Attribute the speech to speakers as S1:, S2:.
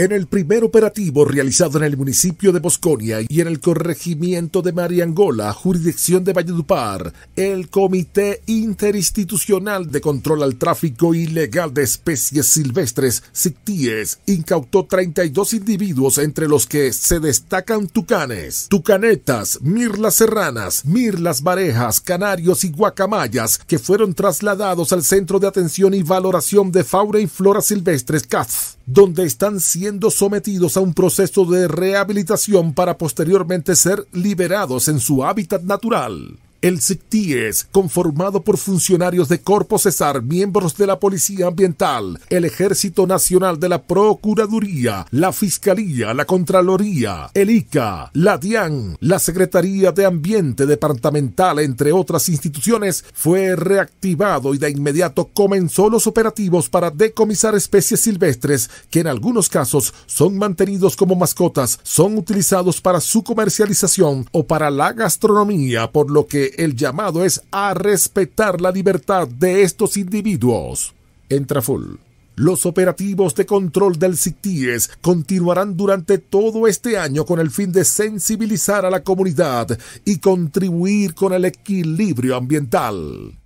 S1: En el primer operativo realizado en el municipio de Bosconia y en el corregimiento de Mariangola, jurisdicción de Valledupar, el Comité Interinstitucional de Control al Tráfico Ilegal de Especies Silvestres, SICTIES, incautó 32 individuos entre los que se destacan tucanes, tucanetas, mirlas serranas, mirlas barejas, canarios y guacamayas que fueron trasladados al Centro de Atención y Valoración de Fauna y Flora Silvestres CAF donde están siendo sometidos a un proceso de rehabilitación para posteriormente ser liberados en su hábitat natural. El es conformado por funcionarios de Corpo Cesar, miembros de la Policía Ambiental, el Ejército Nacional de la Procuraduría, la Fiscalía, la Contraloría, el ICA, la DIAN, la Secretaría de Ambiente Departamental, entre otras instituciones, fue reactivado y de inmediato comenzó los operativos para decomisar especies silvestres que en algunos casos son mantenidos como mascotas, son utilizados para su comercialización o para la gastronomía, por lo que el llamado es a respetar la libertad de estos individuos. entra Full. los operativos de control del CITIES continuarán durante todo este año con el fin de sensibilizar a la comunidad y contribuir con el equilibrio ambiental.